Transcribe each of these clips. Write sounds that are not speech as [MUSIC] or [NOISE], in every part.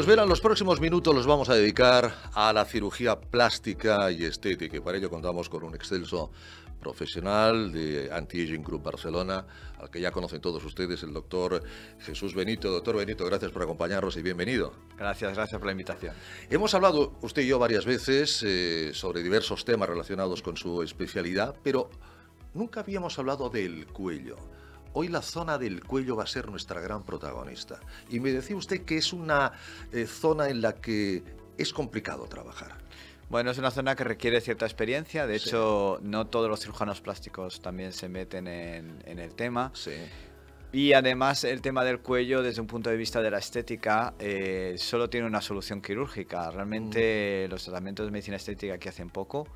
Los pues verán, los próximos minutos los vamos a dedicar a la cirugía plástica y estética. para ello contamos con un excelso profesional de Anti-Aging Group Barcelona, al que ya conocen todos ustedes, el doctor Jesús Benito. Doctor Benito, gracias por acompañarnos y bienvenido. Gracias, gracias por la invitación. Hemos hablado usted y yo varias veces eh, sobre diversos temas relacionados con su especialidad, pero nunca habíamos hablado del cuello. Hoy la zona del cuello va a ser nuestra gran protagonista. Y me decía usted que es una eh, zona en la que es complicado trabajar. Bueno, es una zona que requiere cierta experiencia. De hecho, no todos los cirujanos plásticos también se meten en, el tema. Sí. Y además el tema del cuello desde un punto de vista de la estética eh, solo tiene una solución quirúrgica. Realmente mm. los tratamientos de medicina estética que hacen poco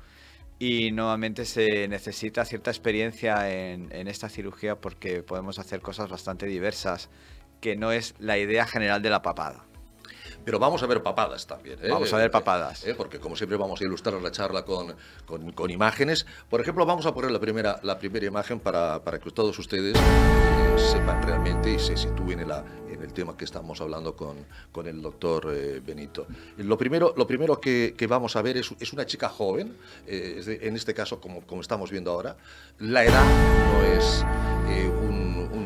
y nuevamente se necesita cierta experiencia en, esta cirugía porque podemos hacer cosas bastante diversas, que no es la idea general de la papada. Pero vamos a ver papadas también. ¿eh? Vamos a ver papadas. ¿Eh? Porque como siempre vamos a ilustrar la charla con, imágenes. Por ejemplo, vamos a poner la primera, la primera imagen para, para que todos ustedes sepan realmente y se sitúen en, la, en el tema que estamos hablando con, con el doctor eh, Benito. Lo primero, lo primero que, vamos a ver es, es una chica joven, eh, en este caso como, como estamos viendo ahora, la edad no es eh, un,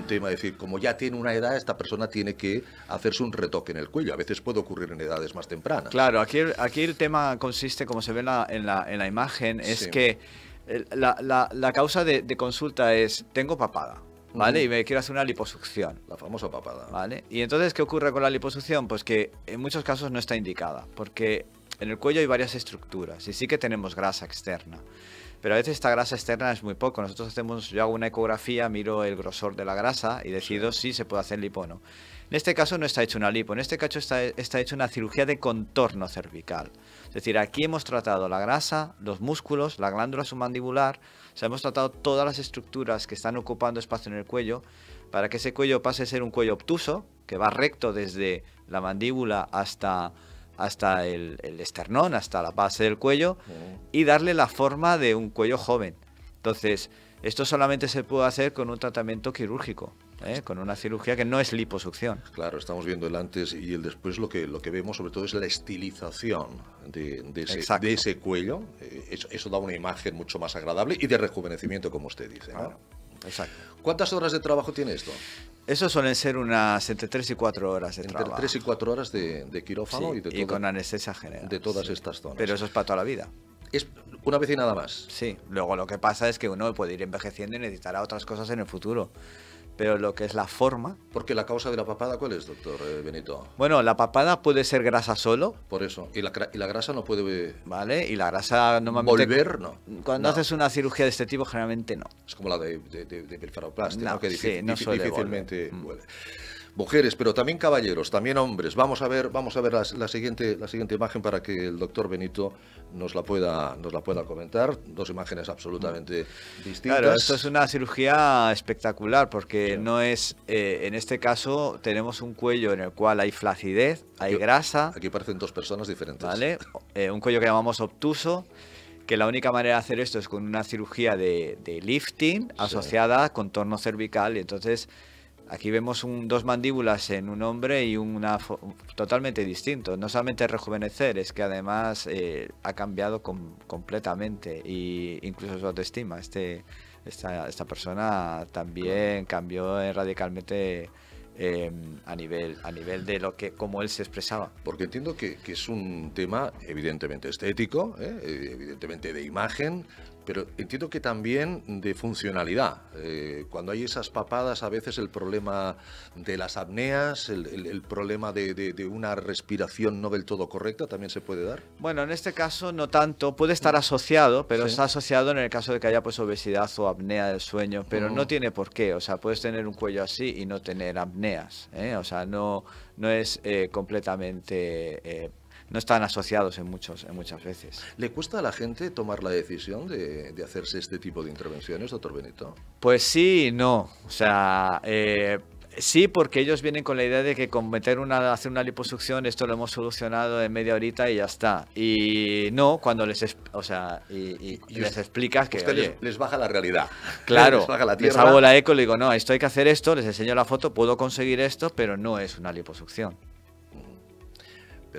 tema, es decir, como ya tiene una edad, esta persona tiene que hacerse un retoque en el cuello, a veces puede ocurrir en edades más tempranas. Claro, aquí, aquí el tema consiste, como se ve en la, en la, imagen, es que... La, la, causa de consulta es, tengo papada, ¿vale? Y me quiero hacer una liposucción. La famosa papada. ¿Vale? Y entonces, ¿qué ocurre con la liposucción? Pues que en muchos casos no está indicada, porque en el cuello hay varias estructuras y sí que tenemos grasa externa. Pero a veces esta grasa externa es muy poco. Nosotros hacemos, yo hago una ecografía, miro el grosor de la grasa y decido si se puede hacer lipo o no. En este caso no está hecho una lipo, en este caso está, está hecho una cirugía de contorno cervical. Es decir, aquí hemos tratado la grasa, los músculos, la glándula submandibular, o hemos tratado todas las estructuras que están ocupando espacio en el cuello para que ese cuello pase a ser un cuello obtuso, que va recto desde la mandíbula hasta, hasta el esternón, hasta la base del cuello, y darle la forma de un cuello joven. Entonces, esto solamente se puede hacer con un tratamiento quirúrgico. ¿eh? con una cirugía que no es liposucción. Claro, estamos viendo el antes y el después. Lo que, lo que vemos sobre todo es la estilización de, de, ese, cuello. Eh, eso, da una imagen mucho más agradable y de rejuvenecimiento, como usted dice. ¿Cuántas horas de trabajo tiene esto? Eso suelen ser unas entre 3 y 4 horas de entre trabajo. 3 y 4 horas de, quirófano y, de toda, y con anestesia general. De todas estas zonas. Pero eso es para toda la vida. Es una vez y nada más. Sí, luego lo que pasa es que uno puede ir envejeciendo y necesitará otras cosas en el futuro pero lo que es la forma. Porque la causa de la papada, ¿cuál es, doctor eh, Benito? Bueno, la papada puede ser grasa solo. Por eso. Y la, y la grasa no puede. Eh, vale, y la grasa normalmente. Volver, no. Cuando haces una cirugía de este tipo, generalmente no. Es como la de, de, Que no difícilmente vuelve mujeres, pero también caballeros, también hombres. Vamos a ver, vamos a ver la, siguiente, la siguiente imagen para que el doctor Benito nos la pueda, nos la pueda comentar. Dos imágenes absolutamente distintas. Claro, esto es una cirugía espectacular porque no es, eh, en este caso tenemos un cuello en el cual hay flacidez, hay grasa. Aquí parecen dos personas diferentes. Eh, un cuello que llamamos obtuso que la única manera de hacer esto es con una cirugía de, lifting asociada contorno con cervical y entonces Aquí vemos dos mandíbulas en un hombre y una totalmente distinto. No solamente rejuvenecer, es que además eh, ha cambiado completamente y incluso su autoestima. Este, esta, persona también cambió eh, radicalmente em, a, nivel, de lo que como él se expresaba. Porque entiendo que, es un tema evidentemente estético, eh, evidentemente de imagen, pero entiendo que también de funcionalidad. Eh, cuando hay esas papadas, a veces el problema de las apneas, el, problema de, una respiración no del todo correcta, también se puede dar. Bueno, en este caso no tanto, puede estar asociado, pero está asociado en el caso de que haya pues obesidad o apnea del sueño, pero no mm. tiene por qué, o sea, puedes tener un cuello así y no tener apneas, ¿eh? o sea, no, no es eh, completamente no están asociados en, muchos, en muchas veces. ¿Le cuesta a la gente tomar la decisión de, de hacerse este tipo de intervenciones, doctor Benito? Pues sí, no. O sea, eh, sí, porque ellos vienen con la idea de que con una, hacer una liposucción esto lo hemos solucionado en media horita y ya está. Y no, cuando les, o sea, y, les explicas que usted les, baja la realidad. [LAUGHS] Claro, les, la hago la eco, le digo, no, esto hay que hacer esto, les enseño la foto, puedo conseguir esto, pero no es una liposucción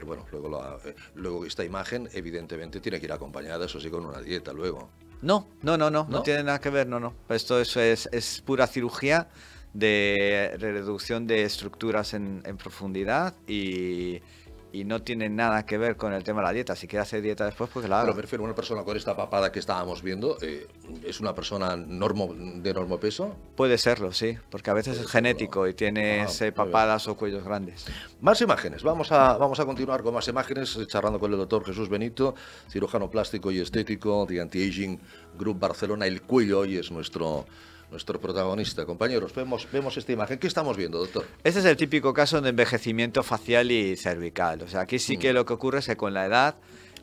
bueno, luego, luego esta imagen evidentemente tiene que ir acompañada, eso sí, con una dieta luego. No, no, no, no, no, tiene nada que ver, no, no. Esto es, es, es pura cirugía de reducción de estructuras en profundidad y y no tiene nada que ver con el tema de la dieta. Si quiere hacer dieta después, pues la Pero me refiero una persona con esta papada que estábamos viendo, eh, ¿es una persona normo, de normo peso? Puede serlo, sí, porque a veces es genético y tiene ah, papadas o cuellos grandes. Más imágenes, vamos a, vamos a continuar con más imágenes, charlando con el doctor Jesús Benito, cirujano plástico y estético de Anti-Aging Group Barcelona. El cuello hoy es nuestro nuestro protagonista. Compañeros, vemos, vemos esta imagen. ¿Qué estamos viendo, doctor? Este es el típico caso de envejecimiento facial y cervical. O sea, aquí sí que mm. lo que ocurre es que con la edad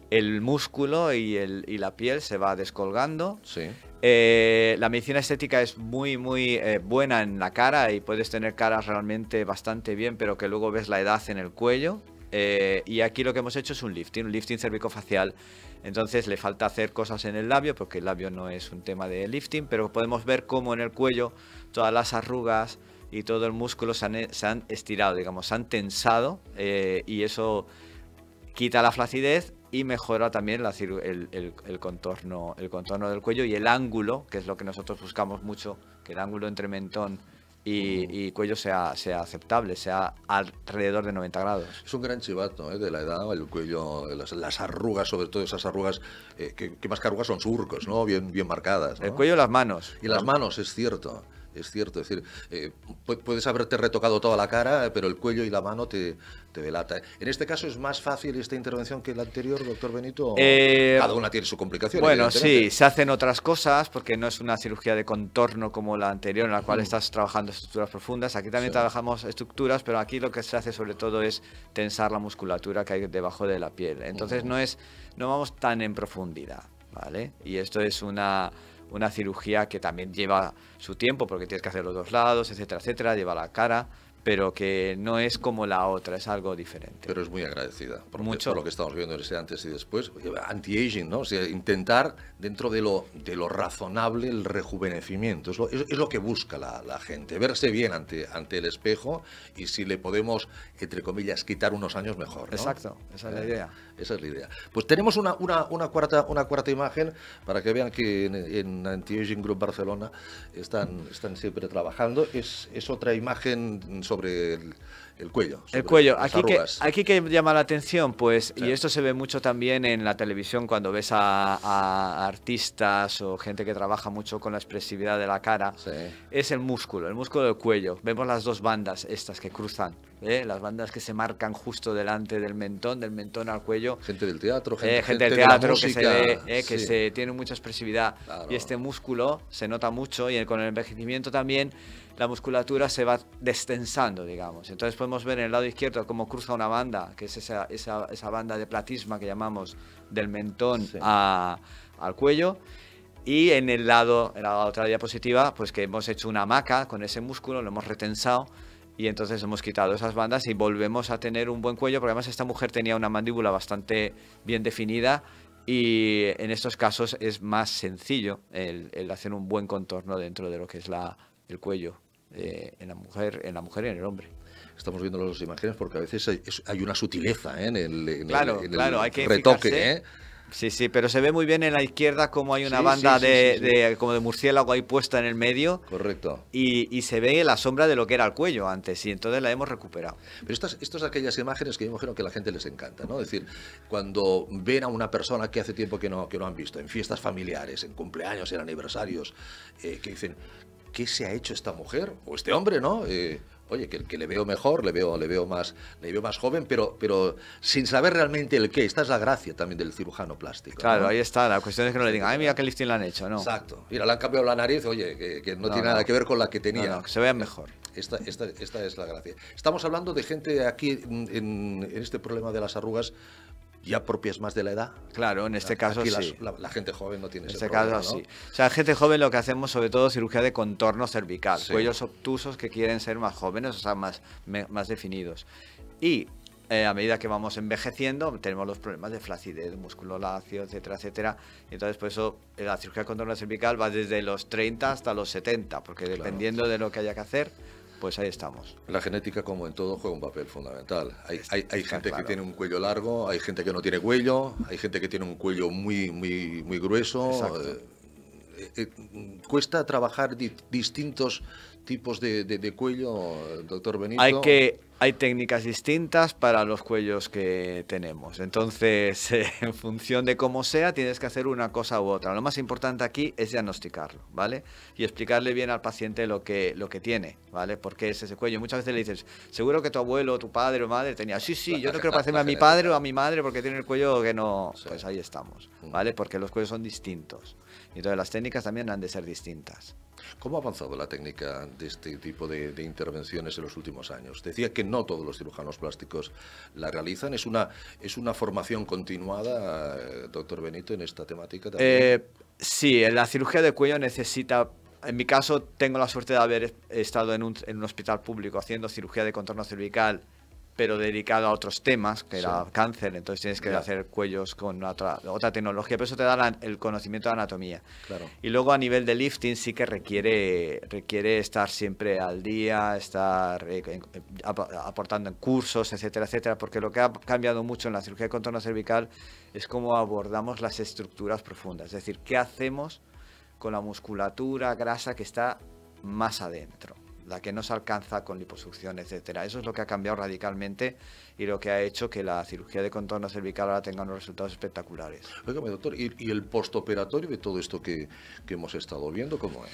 el músculo y, la piel se va descolgando. Sí. Eh, la medicina estética es muy, muy eh, buena en la cara y puedes tener caras realmente bastante bien, pero que luego ves la edad en el cuello. Eh, y aquí lo que hemos hecho es un lifting, un lifting cervicofacial. Entonces le falta hacer cosas en el labio, porque el labio no es un tema de lifting, pero podemos ver cómo en el cuello todas las arrugas y todo el músculo se han, eh, estirado, digamos, se han tensado eh, y eso quita la flacidez y mejora también el, contorno, el contorno del cuello y el ángulo, que es lo que nosotros buscamos mucho, que el ángulo entre mentón y, y, cuello sea, sea aceptable, sea alrededor de 90 grados. Es un gran chivato ¿eh? de la edad, el cuello, las, arrugas, sobre todo esas arrugas, eh, que, más que arrugas son surcos, ¿no? Bien, bien marcadas. El cuello y las manos. Y las manos, es cierto es cierto. Es decir, eh, puedes haberte retocado toda la cara, pero el cuello y la mano te, delata. ¿En este caso es más fácil esta intervención que la anterior, doctor Benito? Eh, cada una tiene su complicación. Bueno, sí, se hacen otras cosas porque no es una cirugía de contorno como la anterior, en la cual mm. estás trabajando estructuras profundas. Aquí también trabajamos estructuras, pero aquí lo que se hace sobre todo es tensar la musculatura que hay debajo de la piel. Entonces mm. no es, no vamos tan en profundidad, ¿vale? Y esto es una una cirugía que también lleva su tiempo porque tienes que hacer los dos lados, etcétera, etcétera, lleva la cara, pero que no es como la otra, es algo diferente. Pero es muy agradecida por, Mucho. lo que estamos viendo ese antes y después. Anti-aging, ¿no? O sea, intentar dentro de lo, de lo razonable el rejuvenecimiento. Es lo, es, lo que busca la, la, gente, verse bien ante, ante el espejo y si le podemos, entre comillas, quitar unos años mejor. Exacto, esa es la eh, idea. Esa es la idea. Pues tenemos una, una, una cuarta, una cuarta imagen para que vean que en, Anti-Aging Group Barcelona están, están siempre trabajando. Es, es otra imagen sobre el, cuello. El cuello. Aquí que, aquí que llama la atención, pues, y esto se ve mucho también en la televisión cuando ves a, artistas o gente que trabaja mucho con la expresividad de la cara, es el músculo, el músculo del cuello. Vemos las dos bandas estas que cruzan, ¿eh? las bandas que se marcan justo delante del mentón, del mentón al cuello. Gente del teatro, eh, gente, del teatro que, se, eh, que se tiene mucha expresividad. Y este músculo se nota mucho y con el envejecimiento también la musculatura se va destensando, digamos. Entonces podemos ver en el lado izquierdo cómo cruza una banda, que es esa, esa, esa banda de platisma que llamamos del mentón al cuello. Y en el lado, en la otra diapositiva, pues que hemos hecho una hamaca con ese músculo, lo hemos retensado y entonces hemos quitado esas bandas y volvemos a tener un buen cuello, porque además esta mujer tenía una mandíbula bastante bien definida y en estos casos es más sencillo el, hacer un buen contorno dentro de lo que es el cuello. Eh, en la mujer, en la mujer y en el hombre. Estamos viendo las imágenes porque a veces hay, una sutileza ¿eh? en el, retoque. ¿eh? Sí, sí, pero se ve muy bien en la izquierda como hay una banda de, como de murciélago ahí puesta en el medio. Correcto. Y, se ve la sombra de lo que era el cuello antes y entonces la hemos recuperado. Pero estas, son aquellas imágenes que yo imagino que a la gente les encanta, ¿no? Es decir, cuando ven a una persona que hace tiempo que no, que no han visto, en fiestas familiares, en cumpleaños, en aniversarios, que dicen, qué se ha hecho esta mujer o este hombre, ¿no? Eh, oye, que, que le veo mejor, le veo, le veo más, le veo más joven, pero, pero sin saber realmente el qué. Esta es la gracia también del cirujano plástico. Claro, ahí está. La cuestión es que no le digan, ay, mira qué lifting le han hecho, ¿no? Exacto. Mira, le han cambiado la nariz, oye, que, no, tiene nada que ver con la que tenía. No, que se vean mejor. Esta, esta, esta, es la gracia. Estamos hablando de gente aquí en, en este problema de las arrugas ya propias más de la edad. Claro, en este caso sí. La, la, gente joven no tiene En ese este caso ¿no? O sea, gente joven lo que hacemos sobre todo cirugía de contorno cervical, cuellos obtusos que quieren ser más jóvenes, o sea, más, más definidos. Y eh, a medida que vamos envejeciendo, tenemos los problemas de flacidez, músculo lacio, etcétera, etcétera. Entonces, por pues eso eh, la cirugía de contorno cervical va desde los 30 hasta los 70, porque dependiendo de lo que haya que hacer, pues ahí estamos. La genética, como en todo, juega un papel fundamental. Hay, gente que tiene un cuello largo, hay gente que no tiene cuello, hay gente que tiene un cuello muy, muy, grueso. Eh, eh, cuesta trabajar distintos tipos de, cuello, doctor Benito? Hay que, hay técnicas distintas para los cuellos que tenemos. Entonces, [LAUGHS] en función de cómo sea, tienes que hacer una cosa u otra. Lo más importante aquí es diagnosticarlo, ¿vale? Y explicarle bien al paciente lo que, lo que tiene, ¿vale? Porque es ese cuello. Muchas veces le dices, seguro que tu abuelo, tu padre o madre tenía, sí, sí, yo no quiero parecerme a mi padre o a mi madre porque tiene el cuello que no... Pues ahí estamos, mm. ¿vale? Porque los cuellos son distintos. Entonces las técnicas también han de ser distintas. ¿Cómo ha avanzado la técnica de este tipo de, intervenciones en los últimos años? Decía que no todos los cirujanos plásticos la realizan. ¿Es una, formación continuada, eh, doctor Benito, en esta temática también? Eh, sí, eh, la cirugía de cuello necesita en mi caso, tengo la suerte de haber estado en un, hospital público haciendo cirugía de contorno cervical pero dedicado a otros temas, que era cáncer, entonces tienes que hacer cuellos con otra, otra tecnología, pero eso te da el conocimiento de anatomía. Claro. Y luego a nivel de lifting sí que requiere, requiere estar siempre al día, estar eh, eh, aportando en cursos, etcétera, etcétera, porque lo que ha cambiado mucho en la cirugía de contorno cervical es cómo abordamos las estructuras profundas, es decir, qué hacemos con la musculatura grasa que está más adentro la que no se alcanza con liposucción, etcétera. Eso es lo que ha cambiado radicalmente y lo que ha hecho que la cirugía de contorno cervical ahora tenga unos resultados espectaculares. Oígame, doctor, ¿y, el postoperatorio de todo esto que, que, hemos estado viendo, cómo es?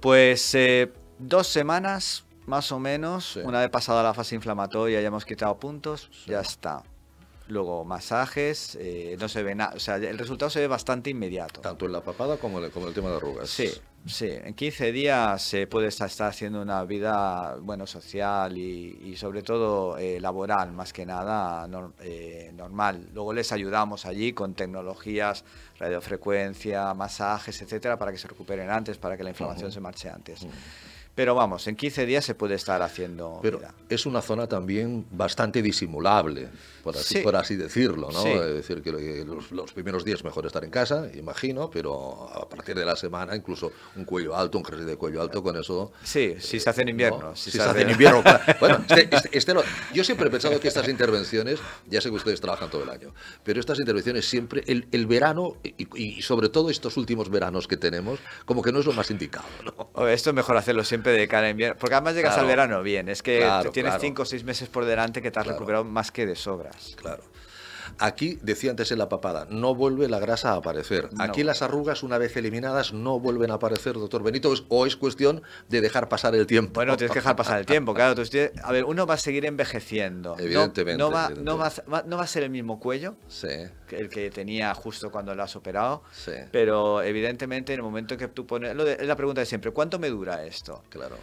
Pues eh, dos semanas, más o menos, una vez pasada la fase inflamatoria, ya hemos quitado puntos, ya está luego masajes, eh, no se ve nada, o sea, el resultado se ve bastante inmediato. Tanto en la papada como el, como en el tema de arrugas. Sí, Sí, en 15 días se puede estar, haciendo una vida bueno social y, sobre todo eh, laboral, más que nada eh, normal. Luego les ayudamos allí con tecnologías, radiofrecuencia, masajes, etcétera, para que se recuperen antes, para que la inflamación se marche antes. Pero vamos, en 15 días se puede estar haciendo. Pero es una zona también bastante disimulable, por así, decirlo, ¿no? Es decir, que los, primeros días mejor estar en casa, imagino, pero a partir de la semana, incluso un cuello alto, un jersey de cuello alto, con eso. Sí, eh, si se hace en invierno. Si, se, hace en invierno. [LAUGHS] bueno, este, este, este yo siempre he pensado que estas intervenciones, ya sé que ustedes trabajan todo el año, pero estas intervenciones siempre, el, verano y, sobre todo estos últimos veranos que tenemos, como que no es lo más indicado, Esto es mejor hacerlo siempre de cara invierno. Porque además llegas al verano bien. Es que tienes 5 o 6 meses por delante que te has recuperado más que de sobras. Claro. Aquí, decía antes en la papada, no vuelve la grasa a aparecer. Aquí las arrugas, una vez eliminadas, no vuelven a aparecer, doctor Benito, o es cuestión de dejar pasar el tiempo. Bueno, tienes que dejar pasar el tiempo, claro. a ver, uno va a seguir envejeciendo. Evidentemente. No, va, a ser el mismo cuello que el que tenía justo cuando lo has operado, sí. pero evidentemente en el momento que tú pones... Es la pregunta de siempre, ¿cuánto me dura esto? Claro.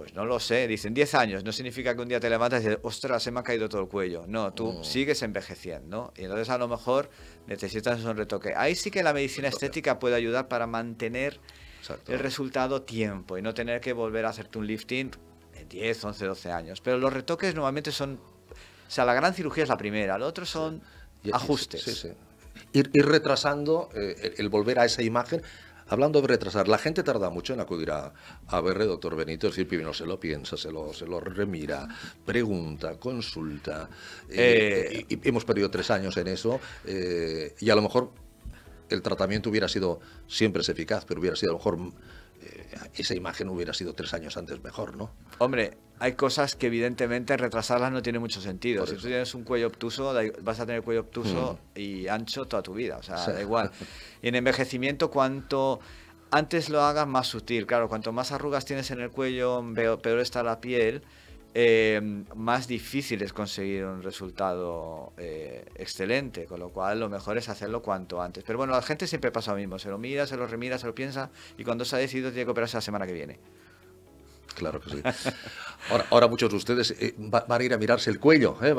Pues no lo sé, dicen 10 años, no significa que un día te levantas y dices, ostras, se me ha caído todo el cuello. No, tú sigues envejeciendo y entonces a lo mejor necesitas un retoque. Ahí sí que la medicina estética puede ayudar para mantener el resultado tiempo y no tener que volver a hacerte un lifting en 10, 11, 12 años. Pero los retoques normalmente son, o sea, la gran cirugía es la primera, lo otro son ajustes. Ir, retrasando eh, el volver a esa imagen Hablando de retrasar, la gente tarda mucho en acudir a, a doctor Benito, es decir, primero se lo piensa, se lo, se lo remira, pregunta, consulta. Eh, eh, hemos perdido tres años en eso eh, y a lo mejor el tratamiento hubiera sido, siempre es eficaz, pero hubiera sido a lo mejor eh, esa imagen hubiera sido tres años antes mejor, ¿no? Hombre, hay cosas que evidentemente retrasarlas no tiene mucho sentido. Si tú tienes un cuello obtuso, vas a tener cuello obtuso mm. y ancho toda tu vida, o sea, da igual. Y en envejecimiento, cuanto antes lo hagas, más sutil. Claro, cuanto más arrugas tienes en el cuello, peor está la piel. Em, más difícil es conseguir un resultado eh, excelente, con lo cual lo mejor es hacerlo cuanto antes. Pero bueno, la gente siempre pasa lo mismo, se lo mira, se lo remira, se lo piensa y cuando se ha decidido tiene que operarse la semana que viene. Claro que sí. Ahora, muchos de ustedes eh, van a ir a mirarse el cuello, eh,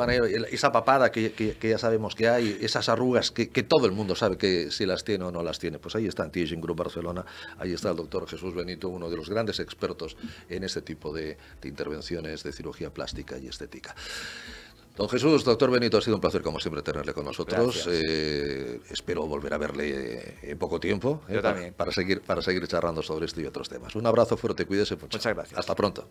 esa papada que, ya sabemos que hay, esas arrugas que, todo el mundo sabe que si las tiene o no las tiene. Pues ahí está Tijing Group Barcelona, ahí está el doctor Jesús Benito, uno de los grandes expertos en este tipo de intervenciones de cirugía plástica y estética. Don Jesús, doctor Benito, ha sido un placer como siempre tenerle con nosotros. Eh, espero volver a verle en poco tiempo. Eh, también. Para, seguir, para seguir charlando sobre esto y otros temas. Un abrazo fuerte, cuídese mucho. Muchas gracias. Hasta pronto.